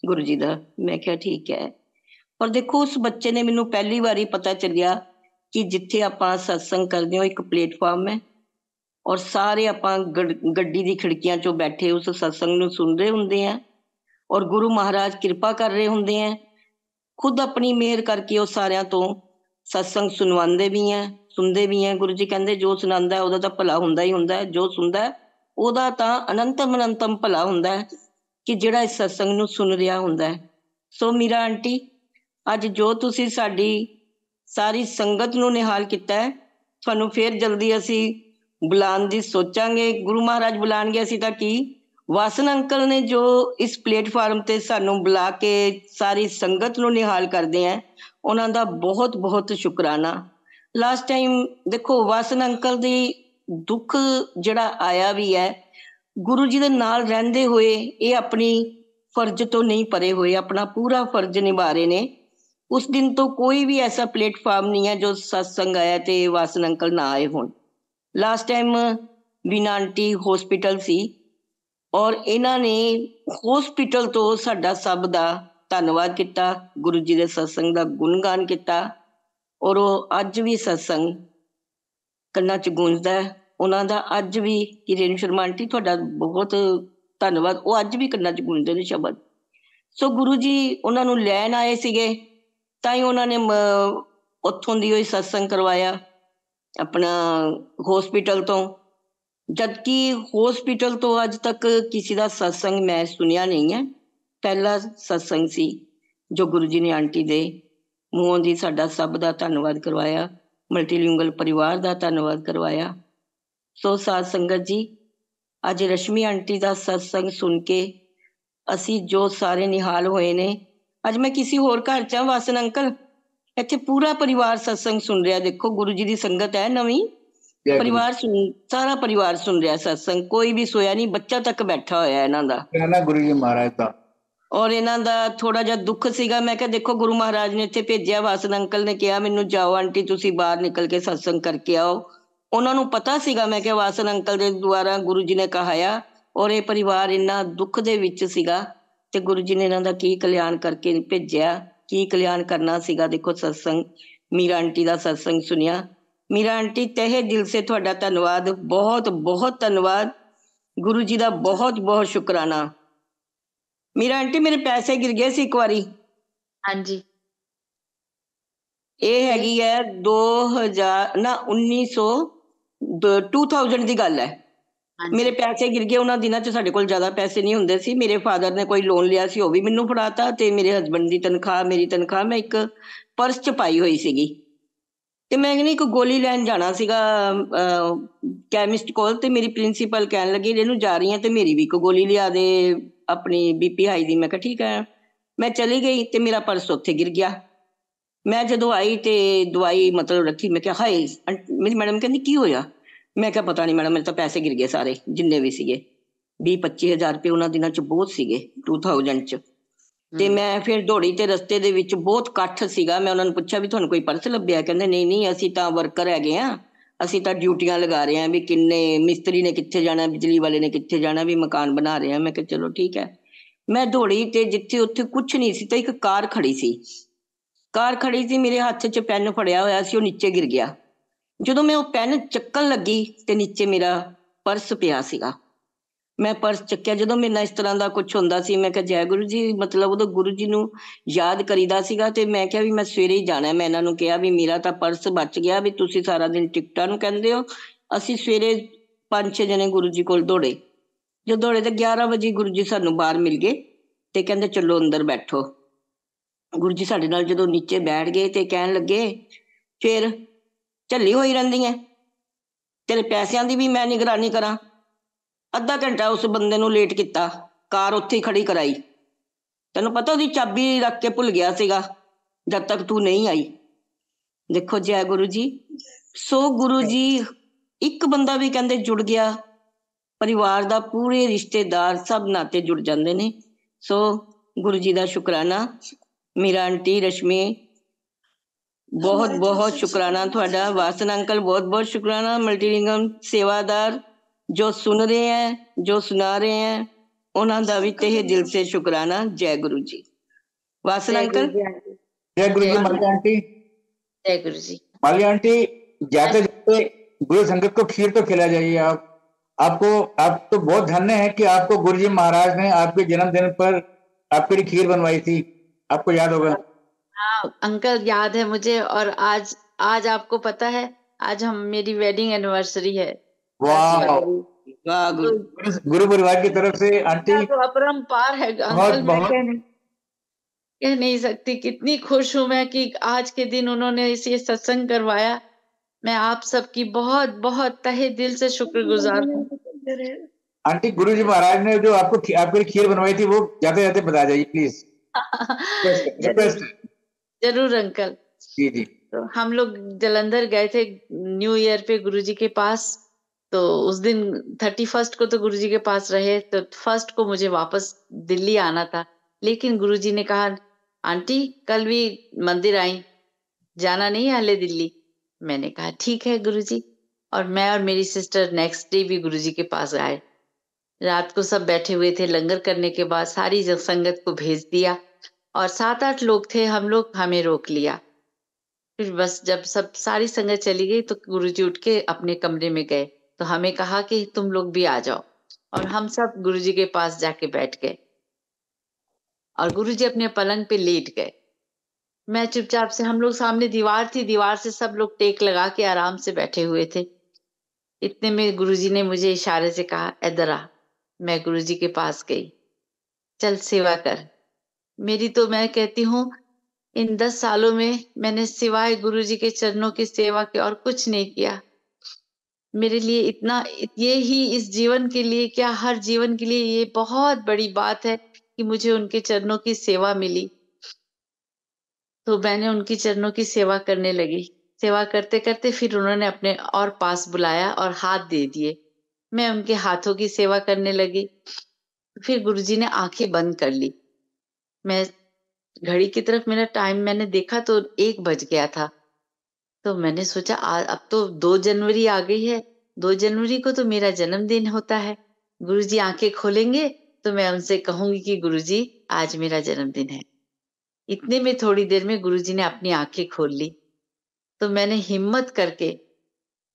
ਗੁਰੂ ਜੀ ਦਾ ਮੈਂ ਕਿਹਾ ਠੀਕ ਹੈ ਪਰ ਦੇਖੋ ਉਸ ਬੱਚੇ ਨੇ ਮੈਨੂੰ ਪਹਿਲੀ ਵਾਰੀ ਪਤਾ ਚੱਲਿਆ ਕਿ ਜਿੱਥੇ ਆਪਾਂ ਸਤਸੰਗ ਕਰਦੇ ਹਾਂ ਇੱਕ ਪਲੇਟਫਾਰਮ ਹੈ ਔਰ ਸਾਰੇ ਆਪਾਂ ਗੱਡੀ ਦੀ ਖਿੜਕੀਆਂ 'ਚੋਂ ਬੈਠੇ ਉਸ ਸਤਸੰਗ ਨੂੰ ਸੁਣ ਰਹੇ ਹੁੰਦੇ ਆ ਔਰ ਗੁਰੂ ਮਹਾਰਾਜ ਕਿਰਪਾ ਕਰ ਰਹੇ ਹੁੰਦੇ ਆ ਖੁਦ ਆਪਣੀ ਮਿਹਰ ਕਰਕੇ ਉਹ ਸਾਰਿਆਂ ਤੋਂ satsang ਸੁਣਵਾਉਂਦੇ ਵੀ ਐ ਸੁਣਦੇ ਵੀ ਐ ਗੁਰੂ ਜੀ ਕਹਿੰਦੇ ਜੋ ਸੁਣਾਉਂਦਾ ਉਹਦਾ ਤਾਂ ਭਲਾ ਹੁੰਦਾ ਹੀ ਹੁੰਦਾ ਹੈ ਜੋ ਸੁਣਦਾ ਉਹਦਾ ਤਾਂ ਅਨੰਤ ਮਨੰਤਮ ਭਲਾ ਹੁੰਦਾ ਹੈ ਕਿ ਜਿਹੜਾ ਇਸ satsang ਨੂੰ ਸੁਣ ਰਿਹਾ ਹੁੰਦਾ ਹੈ ਸੋ ਮੀਰਾ ਆਂਟੀ ਅੱਜ ਜੋ ਤੁਸੀਂ ਸਾਡੀ ਸਾਰੀ ਸੰਗਤ ਨੂੰ ਨਿਹਾਲ ਕੀਤਾ ਹੈ ਤੁਹਾਨੂੰ ਫੇਰ ਜਲਦੀ ਅਸੀਂ ਬੁਲਾਉਣ ਦੀ ਸੋਚਾਂਗੇ ਗੁਰੂ ਮਹਾਰਾਜ ਬੁਲਾਣਗੇ ਅਸੀਂ ਤਾਂ ਕੀ ਵਾਸਨ ਅੰਕਲ ਨੇ ਜੋ ਇਸ ਪਲੇਟਫਾਰਮ ਤੇ ਸਾਨੂੰ ਬੁਲਾ ਕੇ ਸਾਰੀ ਸੰਗਤ ਨੂੰ ਨਿਹਾਲ ਕਰਦੇ ਆ ਉਹਨਾਂ ਦਾ ਬਹੁਤ ਬਹੁਤ ਸ਼ੁਕਰਾਨਾ ਲਾਸਟ ਟਾਈਮ ਦੇਖੋ ਵਾਸਨ ਅੰਕਲ ਦੀ ਦੁੱਖ ਜਿਹੜਾ ਆਇਆ ਵੀ ਹੈ ਗੁਰੂ ਜੀ ਦੇ ਨਾਲ ਰਹਿੰਦੇ ਹੋਏ ਇਹ ਆਪਣੀ ਫਰਜ਼ ਤੋਂ ਨਹੀਂ ਪਰੇ ਹੋਏ ਆਪਣਾ ਪੂਰਾ ਫਰਜ਼ ਨਿਭਾ ਰਹੇ ਨੇ ਉਸ ਦਿਨ ਤੋਂ ਕੋਈ ਵੀ ਐਸਾ ਪਲੇਟਫਾਰਮ ਨਹੀਂ ਹੈ ਜੋ ਸਤਸੰਗ ਆਇਆ ਤੇ ਵਾਸਨ ਅੰਕਲ ਨਾ ਆਏ ਹੋਣ ਲਾਸਟ ਟਾਈਮ ਬਿਨਾਂਟੀ ਹਸਪੀਟਲ ਸੀ ਔਰ ਇਹਨਾਂ ਨੇ ਹਸਪੀਟਲ ਤੋਂ ਸਾਡਾ ਸਭ ਦਾ ਧੰਨਵਾਦ ਕੀਤਾ ਗੁਰੂ ਜੀ ਦੇ satsang ਦਾ ਗੁਣਗਾਨ ਕੀਤਾ ਔਰ ਉਹ ਅੱਜ ਵੀ satsang ਕੰਨਾਂ 'ਚ ਗੂੰਜਦਾ ਹੈ ਉਹਨਾਂ ਦਾ ਅੱਜ ਵੀ ਕਿਰਨ ਸ਼ਰਮਾ ਆਂਟੀ ਤੁਹਾਡਾ ਬਹੁਤ ਧੰਨਵਾਦ ਉਹ ਅੱਜ ਵੀ ਕੰਨਾਂ 'ਚ ਗੂੰਜਦੇ ਨੇ ਸ਼ਬਦ ਸੋ ਗੁਰੂ ਜੀ ਉਹਨਾਂ ਨੂੰ ਲੈਣ ਆਏ ਸੀਗੇ ਤਾਂ ਹੀ ਉਹਨਾਂ ਨੇ ਉੱਥੋਂ ਦੀ ਉਹ satsang ਕਰਵਾਇਆ ਆਪਣਾ ਹਸਪੀਟਲ ਤੋਂ ਜਦਕਿ ਹਸਪੀਟਲ ਤੋਂ ਅੱਜ ਤੱਕ ਕਿਸੇ ਦਾ satsang ਮੈਂ ਸੁਣਿਆ ਨਹੀਂ ਹੈ ਪਹਿਲਾ satsang ਸੀ ਜੋ ਗੁਰੂ ਜੀ ਨੇ ਆਂਟੀ ਦੇ ਮੂੰਹੋਂ ਦੀ ਸਾਡਾ ਸਭ ਦਾ ਧੰਨਵਾਦ ਕਰਵਾਇਆ ਮਲਟੀਲਿੰਗੁਅਲ ਪਰਿਵਾਰ ਦਾ ਧੰਨਵਾਦ ਕਰਵਾਇਆ ਸੋ ਸਾਧ ਸੰਗਤ ਜੀ ਅੱਜ ਰਸ਼ਮੀ ਆਂਟੀ ਦਾ satsang ਸੁਣ ਕੇ ਅਸੀਂ ਜੋ ਸਾਰੇ ਨਿਹਾਲ ਹੋਏ ਨੇ ਅੱਜ ਮੈਂ ਕਿਸੇ ਹੋਰ ਘਰ ਚਾਂ ਵਾਸਨ ਅੰਕਲ ਇੱਥੇ ਪੂਰਾ ਪਰਿਵਾਰ satsang ਸੁਣ ਰਿਹਾ ਦੇਖੋ ਗੁਰੂ ਜੀ ਦੀ ਸੰਗਤ ਹੈ ਨਵੀਂ ਪਰਿਵਾਰ ਸੁਣ ਸਾਰਾ ਪਰਿਵਾਰ ਸੁਣ ਰਿਹਾ ਸਤਸੰਗ ਕੋਈ ਵੀ ਸੋਇਆ ਨਹੀਂ ਬੱਚਾ ਤੱਕ ਬੈਠਾ ਹੋਇਆ ਇਹਨਾਂ ਦਾ ਕਹਿੰਦਾ ਗੁਰੂ ਜੀ ਮਹਾਰਾਜ ਦਾ ਔਰ ਇਹਨਾਂ ਦਾ ਥੋੜਾ ਜਿਹਾ ਦੁੱਖ ਸੀਗਾ ਮੈਂ ਕਿਹਾ ਦੇਖੋ ਗੁਰੂ ਮਹਾਰਾਜ ਨੇ ਇੱਥੇ ਭੇਜਿਆ ਵਾਸਨ ਅੰਕਲ ਨੇ ਕਿਹਾ ਮੈਨੂੰ ਜਾਓ ਆਂਟੀ ਤੁਸੀਂ ਬਾਹਰ ਨਿਕਲ ਕੇ ਸਤਸੰਗ ਕਰਕੇ ਆਓ ਉਹਨਾਂ ਨੂੰ ਪਤਾ ਸੀਗਾ ਮੈਂ ਕਿਹਾ ਵਾਸਨ ਅੰਕਲ ਦੇ ਦੁਆਰਾ ਗੁਰੂ ਜੀ ਨੇ ਕਹਾਇਆ ਔਰ ਇਹ ਪਰਿਵਾਰ ਇੰਨਾ ਦੁੱਖ ਦੇ ਵਿੱਚ ਸੀਗਾ ਤੇ ਗੁਰੂ ਜੀ ਨੇ ਇਹਨਾਂ ਦਾ ਕੀ ਕਲਿਆਣ ਕਰਕੇ ਭੇਜਿਆ ਕੀ ਕਲਿਆਣ ਕਰਨਾ ਸੀਗਾ ਦੇਖੋ ਸਤਸੰਗ ਮੀਰਾ ਆਂਟੀ ਦਾ ਸਤਸੰਗ ਸੁਨਿਆ ਮੇਰਾ ਆਂਟੀ ਤਹਿ ਦਿਲ ਸੇ ਤੁਹਾਡਾ ਧੰਨਵਾਦ ਬਹੁਤ ਬਹੁਤ ਧੰਨਵਾਦ ਗੁਰੂ ਜੀ ਦਾ ਬਹੁਤ ਬਹੁਤ ਸ਼ੁਕਰਾਨਾ ਮੇਰਾ ਆਂਟੀ ਮੇਰੇ ਪੈਸੇ ਗਿਰ ਗਏ ਸੀ ਇੱਕ ਵਾਰੀ ਹਾਂਜੀ ਇਹ ਹੈਗੀ ਹੈ 2000 ਨਾ 1900 2000 ਦੀ ਗੱਲ ਹੈ ਮੇਰੇ ਪੈਸੇ ਗਿਰ ਗਏ ਉਹਨਾਂ ਦਿਨਾਂ 'ਚ ਸਾਡੇ ਕੋਲ ਜ਼ਿਆਦਾ ਪੈਸੇ ਨਹੀਂ ਹੁੰਦੇ ਸੀ ਮੇਰੇ ਫਾਦਰ ਨੇ ਕੋਈ ਲੋਨ ਲਿਆ ਸੀ ਉਹ ਵੀ ਮੈਨੂੰ ਫੜਾਤਾ ਤੇ ਮੇਰੇ ਹਸਬੰਡ ਦੀ ਤਨਖਾਹ ਮੇਰੀ ਤਨਖਾਹ ਮੈਂ ਇੱਕ ਪਰਸ 'ਚ ਪਾਈ ਹੋਈ ਸੀਗੀ ਤੇ ਮੈਂ ਕਹਿੰਦੀ ਇੱਕ ਗੋਲੀ ਲੈਣ ਜਾਣਾ ਸੀਗਾ ਕੈਮਿਸਟ ਕੋਲ ਤੇ ਮੇਰੀ ਪ੍ਰਿੰਸੀਪਲ ਕਹਿਣ ਲੱਗੀ ਇਹਨੂੰ ਜਾ ਰਹੀ ਹੈ ਤੇ ਮੇਰੀ ਵੀ ਇੱਕ ਗੋਲੀ ਲਿਆ ਦੇ ਆਪਣੀ ਬੀਪੀ ਹਾਈ ਦੀ ਮੈਂ ਕਿਹਾ ਠੀਕ ਹੈ ਮੈਂ ਚਲੀ ਗਈ ਤੇ ਮੇਰਾ ਪਰਸ ਉੱਥੇ ਗਿਰ ਗਿਆ ਮੈਂ ਜਦੋਂ ਆਈ ਤੇ ਦਵਾਈ ਮਤਲਬ ਰੱਖੀ ਮੈਂ ਕਿਹਾ ਹਾਈ ਮੇਰੀ ਮੈਡਮ ਕਹਿੰਦੀ ਕੀ ਹੋਇਆ ਮੈਂ ਕਿਹਾ ਪਤਾ ਨਹੀਂ ਮੈਡਮ ਮੇਰੇ ਤਾਂ ਪੈਸੇ ਗਿਰ ਗਏ ਸਾਰੇ ਜਿੰਨੇ ਵੀ ਸੀਗੇ 20 25000 ਰੁਪਏ ਉਹਨਾਂ ਦਿਨਾਂ ਚ ਬਹੁਤ ਸੀਗੇ 2000 ਚ ਤੇ ਮੈਂ ਫਿਰ ਦੌੜੀ ਤੇ ਰਸਤੇ ਦੇ ਵਿੱਚ ਬਹੁਤ ਇਕੱਠ ਸੀਗਾ ਮੈਂ ਉਹਨਾਂ ਨੂੰ ਪੁੱਛਿਆ ਵੀ ਤੁਹਾਨੂੰ ਕੋਈ ਪਰਸ ਲੱਭਿਆ ਕਹਿੰਦੇ ਨਹੀਂ ਨਹੀਂ ਅਸੀਂ ਤਾਂ ਵਰਕਰ ਹੈਗੇ ਆ ਅਸੀਂ ਤਾਂ ਡਿਊਟੀਆਂ ਲਗਾ ਰਹੇ ਆ ਵੀ ਕਿੰਨੇ ਮਿਸਤਰੀ ਨੇ ਕਿੱਥੇ ਜਾਣਾ ਬਿਜਲੀ ਵਾਲੇ ਨੇ ਕਿੱਥੇ ਜਾਣਾ ਵੀ ਮਕਾਨ ਬਣਾ ਰਹੇ ਆ ਮੈਂ ਕਿਹਾ ਚਲੋ ਠੀਕ ਹੈ ਮੈਂ ਦੌੜੀ ਤੇ ਜਿੱਥੇ ਉੱਥੇ ਕੁਝ ਨਹੀਂ ਸੀ ਤਾਂ ਇੱਕ ਕਾਰ ਖੜੀ ਸੀ ਕਾਰ ਖੜੀ ਸੀ ਮੇਰੇ ਹੱਥ 'ਚ ਪੈਨ ਫੜਿਆ ਹੋਇਆ ਸੀ ਉਹ ਨੀਚੇ ਗਿਰ ਗਿਆ ਜਦੋਂ ਮੈਂ ਉਹ ਪੈਨ ਚੱਕਣ ਲੱਗੀ ਤੇ ਨੀਚੇ ਮੇਰਾ ਪਰਸ ਪਿਆ ਸੀਗਾ ਮੈਂ ਪਰਸ ਚੱਕਿਆ ਜਦੋਂ ਮੇਨਾ ਇਸ ਤਰ੍ਹਾਂ ਦਾ ਕੁਝ ਹੁੰਦਾ ਸੀ ਮੈਂ ਕਿਹਾ ਜੈ ਗੁਰੂ ਜੀ ਮਤਲਬ ਉਹਦਾ ਗੁਰੂ ਜੀ ਨੂੰ ਯਾਦ ਕਰੀਦਾ ਸੀਗਾ ਤੇ ਮੈਂ ਕਿਹਾ ਵੀ ਮੈਂ ਸਵੇਰੇ ਹੀ ਜਾਣਾ ਮੈਂ ਇਹਨਾਂ ਨੂੰ ਕਿਹਾ ਵੀ ਮੇਰਾ ਤਾਂ ਪਰਸ ਬਚ ਗਿਆ ਵੀ ਤੁਸੀਂ ਸਾਰਾ ਦਿਨ ਟਿਕਟਾਂ ਨੂੰ ਕਹਿੰਦੇ ਹੋ ਅਸੀਂ ਸਵੇਰੇ 5-6 ਜਣੇ ਗੁਰੂ ਜੀ ਕੋਲ ਦੌੜੇ ਜਦੋਂ ਦੌੜੇ ਤੇ 11 ਵਜੇ ਗੁਰੂ ਜੀ ਸਾਨੂੰ ਬਾਹਰ ਮਿਲ ਗਏ ਤੇ ਕਹਿੰਦੇ ਚਲੋ ਅੰਦਰ ਬੈਠੋ ਗੁਰੂ ਜੀ ਸਾਡੇ ਨਾਲ ਜਦੋਂ ਨੀਚੇ ਬੈਠ ਗਏ ਤੇ ਕਹਿਣ ਲੱਗੇ ਫਿਰ ਝੱਲੀ ਹੋਈ ਰਹਿੰਦੀ ਐ ਤੇਰੇ ਪੈਸਿਆਂ ਦੀ ਵੀ ਮੈਂ ਨਿਗਰਾਨੀ ਕਰਾਂ ਅੱਧਾ ਘੰਟਾ ਉਸ ਬੰਦੇ ਨੂੰ ਲੇਟ ਕੀਤਾ ਕਾਰ ਉੱਥੇ ਹੀ ਖੜੀ ਕਰਾਈ ਤੈਨੂੰ ਪਤਾ ਉਹਦੀ ਚਾਬੀ ਰੱਖ ਕੇ ਭੁੱਲ ਗਿਆ ਸੀਗਾ ਜਦ ਤੱਕ ਤੂੰ ਨਹੀਂ ਆਈ ਦੇਖੋ ਜੈ ਗੁਰੂ ਜੀ ਸੋ ਗੁਰੂ ਜੀ ਇੱਕ ਬੰਦਾ ਵੀ ਕਹਿੰਦੇ ਜੁੜ ਗਿਆ ਪਰਿਵਾਰ ਦਾ ਪੂਰੇ ਰਿਸ਼ਤੇਦਾਰ ਸਭ ਨਾਤੇ ਜੁੜ ਜਾਂਦੇ ਨੇ ਸੋ ਗੁਰੂ ਜੀ ਦਾ ਸ਼ੁਕਰਾਨਾ ਮੇਰਾ ਆਂਟੀ ਰਸ਼ਮੀ ਬਹੁਤ ਬਹੁਤ ਸ਼ੁਕਰਾਨਾ ਤੁਹਾਡਾ ਵਾਸਨ ਅੰਕਲ ਬਹੁਤ ਬਹੁਤ ਸ਼ੁਕਰਾਨਾ ਮਲਟੀਲਿੰਗਮ ਸੇਵਾਦਾਰ ਜੋ ਸੁਣ ਰਹੇ ਹੈ ਜੋ ਸੁਣਾ ਰਹੇ ਹੈ ਉਹਨਾਂ ਦਾ ਵੀ ਤਹਿ ਦਿਲ ਸੇ ਸ਼ੁਕਰਾਨਾ ਜੈ ਗੁਰੂ ਜੀ ਵਾਸਲ ਅੰਕਲ ਜੈ ਗੁਰੂ ਜੀ ਆਂਟੀ जय गुरु जी हाँ माली आंटी जाते जाते गुरु संगत को खीर तो खिला जाइए आप आपको आप तो बहुत धन्य है कि आपको गुरु जी महाराज ने आपके जन्मदिन पर आपके लिए खीर बनवाई थी आपको याद होगा हाँ अंकल याद है मुझे और आज आज आपको पता है आज हम मेरी वेडिंग एनिवर्सरी है गुरु परिवार की तरफ से आंटी तो अपरम्पार है अंकल बहुत, कह नहीं सकती कितनी खुश हूं मैं कि आज के दिन उन्होंने इसे सत्संग करवाया मैं आप सबकी बहुत बहुत तहे दिल से शुक्रगुजार हूँ आंटी गुरु जी महाराज ने जो आपको आपके लिए खीर बनवाई थी वो जाते जाते बता जाइए प्लीज जरूर अंकल जी जी तो हम लोग जलंधर गए थे न्यू ईयर पे गुरु जी के पास तो उस दिन थर्टी फर्स्ट को तो गुरुजी के पास रहे तो फर्स्ट को मुझे वापस दिल्ली आना था लेकिन गुरुजी ने कहा आंटी कल भी मंदिर आई जाना नहीं हाले दिल्ली मैंने कहा ठीक है गुरुजी और मैं और मेरी सिस्टर नेक्स्ट डे भी गुरुजी के पास आए रात को सब बैठे हुए थे लंगर करने के बाद सारी संगत को भेज दिया और सात आठ लोग थे हम लोग हमें रोक लिया फिर बस जब सब सारी संगत चली गई तो गुरुजी उठ के अपने कमरे में गए तो हमें कहा कि तुम लोग भी आ जाओ और हम सब गुरुजी के पास जाके बैठ गए और गुरुजी अपने पलंग पे लेट गए मैं चुपचाप से हम लोग सामने दीवार थी दीवार से सब लोग टेक लगा के आराम से बैठे हुए थे इतने में गुरुजी ने मुझे इशारे से कहा एदरा मैं गुरुजी के पास गई चल सेवा कर मेरी तो मैं कहती हूँ इन दस सालों में मैंने सिवाय गुरुजी के चरणों की सेवा के और कुछ नहीं किया मेरे लिए इतना ये ही इस जीवन के लिए क्या हर जीवन के लिए ये बहुत बड़ी बात है कि मुझे उनके चरणों की सेवा मिली तो मैंने उनकी चरणों की सेवा करने लगी सेवा करते करते फिर उन्होंने अपने और पास बुलाया और हाथ दे दिए मैं उनके हाथों की सेवा करने लगी फिर गुरुजी ने आंखें बंद कर ली मैं घड़ी की तरफ मेरा टाइम मैंने देखा तो एक बज गया था तो मैंने सोचा आ, अब तो दो जनवरी आ गई है दो जनवरी को तो मेरा जन्मदिन होता है गुरुजी आंखें खोलेंगे तो मैं उनसे कहूंगी कि गुरुजी आज मेरा जन्मदिन है इतने में थोड़ी देर में गुरुजी ने अपनी आंखें खोल ली तो मैंने हिम्मत करके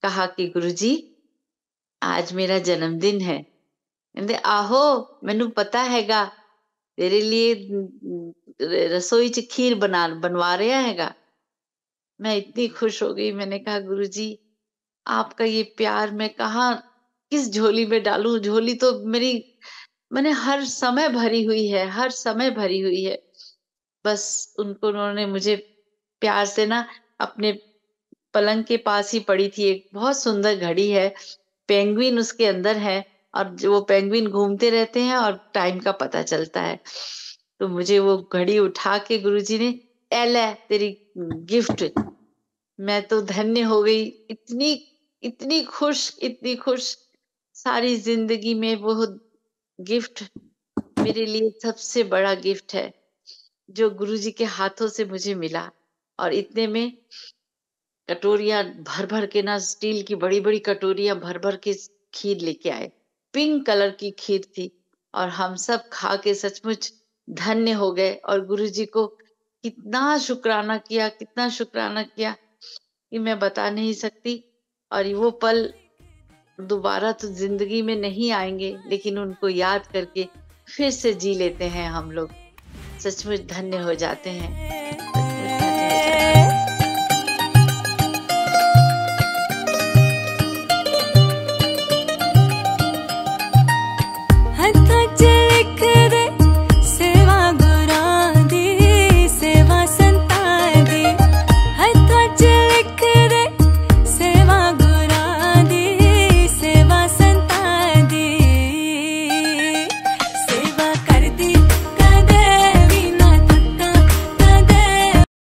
कहा कि गुरुजी आज मेरा जन्मदिन है ਕਹਿੰਦੇ आहो मैनू पता हैगा तेरे लिए रसोई च खीर बना बनवा रहा है मैं इतनी खुश हो गई मैंने कहा गुरु जी आपका ये प्यार मैं कहा किस झोली में डालू झोली तो मेरी मैंने हर समय भरी हुई है हर समय भरी हुई है बस उनको उन्होंने मुझे प्यार से ना अपने पलंग के पास ही पड़ी थी एक बहुत सुंदर घड़ी है पेंगुइन उसके अंदर है और वो पेंगुइन घूमते रहते हैं और टाइम का पता चलता है तो मुझे वो घड़ी उठा के गुरुजी ने एला तेरी गिफ्ट मैं तो धन्य हो गई इतनी इतनी खुश इतनी खुश सारी जिंदगी में वो गिफ्ट मेरे लिए सबसे बड़ा गिफ्ट है जो गुरुजी के हाथों से मुझे मिला और इतने में कटोरिया भर भर के ना स्टील की बड़ी बड़ी कटोरिया भर भर के खीर लेके आए पिंक कलर की खीर थी और हम सब खा के सचमुच धन्य हो गए और गुरुजी को कितना शुक्राना किया कितना शुक्राना किया कि मैं बता नहीं सकती और वो पल दोबारा तो जिंदगी में नहीं आएंगे लेकिन उनको याद करके फिर से जी लेते हैं हम लोग सचमुच धन्य हो जाते हैं